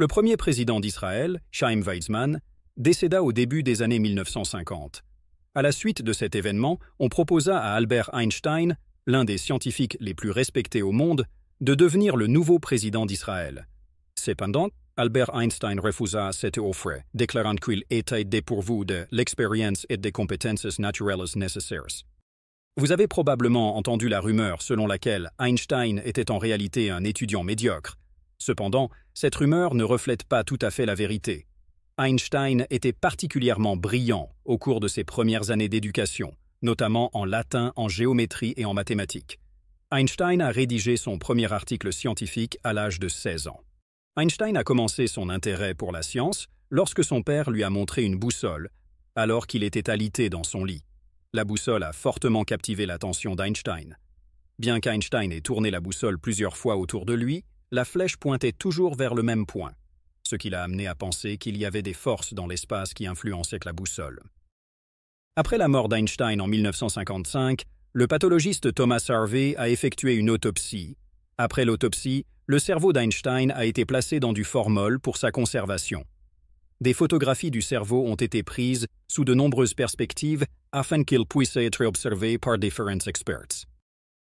Le premier président d'Israël, Chaim Weizmann, décéda au début des années 1950. À la suite de cet événement, on proposa à Albert Einstein, l'un des scientifiques les plus respectés au monde, de devenir le nouveau président d'Israël. Cependant, Albert Einstein refusa cette offre, déclarant qu'il était dépourvu de l'expérience et des compétences naturelles nécessaires. Vous avez probablement entendu la rumeur selon laquelle Einstein était en réalité un étudiant médiocre, Cependant, cette rumeur ne reflète pas tout à fait la vérité. Einstein était particulièrement brillant au cours de ses premières années d'éducation, notamment en latin, en géométrie et en mathématiques. Einstein a rédigé son premier article scientifique à l'âge de 16 ans. Einstein a commencé son intérêt pour la science lorsque son père lui a montré une boussole, alors qu'il était alité dans son lit. La boussole a fortement captivé l'attention d'Einstein. Bien qu'Einstein ait tourné la boussole plusieurs fois autour de lui, la flèche pointait toujours vers le même point, ce qui l'a amené à penser qu'il y avait des forces dans l'espace qui influençaient la boussole. Après la mort d'Einstein en 1955, le pathologiste Thomas Harvey a effectué une autopsie. Après l'autopsie, le cerveau d'Einstein a été placé dans du formol pour sa conservation. Des photographies du cerveau ont été prises sous de nombreuses perspectives afin qu'il puisse être observé par différents experts.